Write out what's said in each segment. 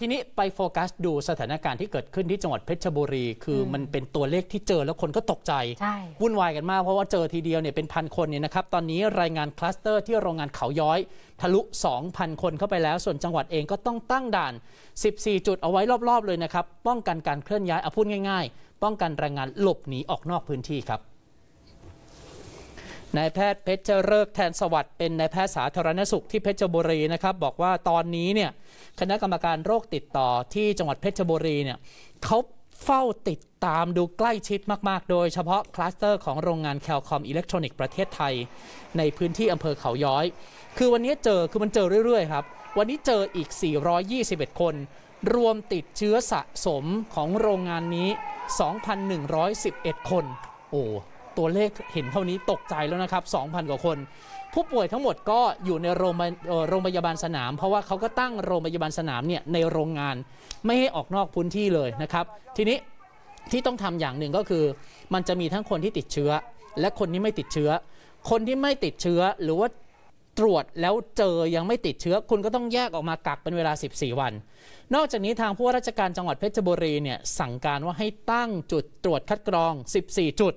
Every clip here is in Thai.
ทีนี้ไปโฟกัสดูสถานการณ์ที่เกิดขึ้นที่จังหวัดเพชรบุรี คือมันเป็นตัวเลขที่เจอแล้วคนก็ตกใจวุ่นวายกันมากเพราะว่าเจอทีเดียวเนี่ยเป็นพันคนเนี่ยนะครับ ตอนนี้รายงานคลัสเตอร์ที่โรงงานเขาย้อย ทะลุ 2,000 คนเข้าไปแล้ว ส่วนจังหวัดเองก็ต้องตั้งด่าน 14 จุดเอาไว้รอบๆเลยนะครับ ป้องกันการเคลื่อนย้ายเอาพูดง่าย ๆ ป้องกันแรงงานหลบหนีออกนอกพื้นที่ครับนายแพทย์เพชรเริกแทนสวัสดิ์เป็นนายแพทย์สาธารณสุขที่เพชรบุรีนะครับ บอกว่าตอนนี้เนี่ย คณะกรรมการโรคติดต่อที่จังหวัดเพชรบุรีเนี่ยเขาเฝ้าติดตามดูใกล้ชิดมากๆ โดยเฉพาะคลัสเตอร์ของโรงงานแคลคอมอิเล็กทรอนิกส์ประเทศไทย ในพื้นที่อำเภอเขาย้อย คือวันนี้เจอคือมันเจอเรื่อยๆครับวันนี้เจออีก 421 คน รวมติดเชื้อสะสมของโรงงานนี้ 2,111 คน โอ้ตัวเลขเห็นเท่านี้ตกใจแล้วนะครับ 2,000กว่าคน ผู้ป่วยทั้งหมดก็อยู่ในโรงโรงพยาบาลสนาม เพราะว่าเขาก็ตั้งโรงพยาบาลสนามเนี่ยในโรงงานไม่ให้ออกนอกพื้นที่เลยนะครับทีนี้ที่ต้องทำอย่างหนึ่งก็คือ มันจะมีทั้งคนที่ติดเชื้อ และคนที่ไม่ติดเชื้อ คนที่ไม่ติดเชื้อหรือว่าตรวจแล้วเจอยังไม่ติดเชื้อ คุณก็ต้องแยกออกมากักเป็นเวลา 14 วัน นอกจากนี้ทางผู้ว่าราชการจังหวัดเพชรบุรีเนี่ยสั่งการว่าให้ตั้งจุดตรวจคัดกรอง 14 จุด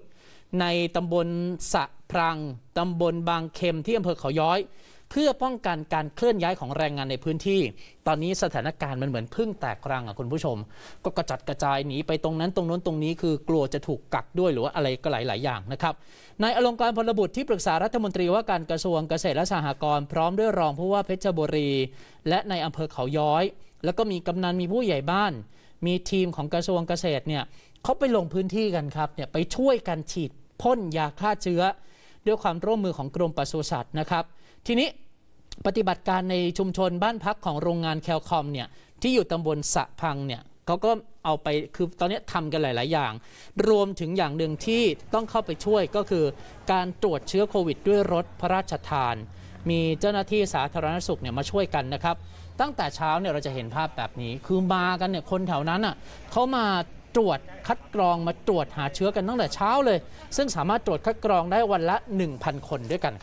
ในตำบลสะพรัง ตำบลบางเข็มที่อำเภอเขาย้อย เพื่อป้องกันการเคลื่อนย้ายของแรงงานในพื้นที่ ตอนนี้สถานการณ์มันเหมือนพึ่งแตกรังอ่ะคุณผู้ชม ก็กระจัดกระจายหนีไปตรงนั้นตรงน้นตรงนี้คือกลัวจะถูกกักด้วยหรือว่าอะไรก็หลายหลายอย่างนะครับนายอลงกรพลบุตรที่ปรึกษารัฐมนตรีว่าการกระทรวงเกษตรและสหกรณ์พร้อมด้วยรองผู้ว่าเพชรบุรี และในอำเภอเขาย้อย แล้วก็มีกำนันมีผู้ใหญ่บ้าน มีทีมของกระทรวงเกษตรเนี่ยเขาไปลงพื้นที่กันครับเนี่ยไปช่วยกันฉีดพ่นยาฆ่าเชื้อด้วยความร่วมมือของกรมปศุสัตว์นะครับ ทีนี้ปฏิบัติการในชุมชนบ้านพักของโรงงานแคลคอมเนี่ยที่อยู่ตำบลสะพังเนี่ยเขาก็เอาไป คือตอนนี้ทำกันหลาย ๆ อย่าง รวมถึงอย่างหนึ่งที่ต้องเข้าไปช่วยก็คือการตรวจเชื้อโควิดด้วยรถพระราชทาน มีเจ้าหน้าที่สาธารณสุขเนี่ยมาช่วยกันนะครับตั้งแต่เช้าเนี่ยเราจะเห็นภาพแบบนี้คือมากันเนี่ยคนแถวนั้นอ่ะเขามาตรวจคัดกรองมาตรวจหาเชื้อกันตั้งแต่เช้าเลย ซึ่งสามารถตรวจคัดกรองได้วันละ 1,000 คนด้วยกัน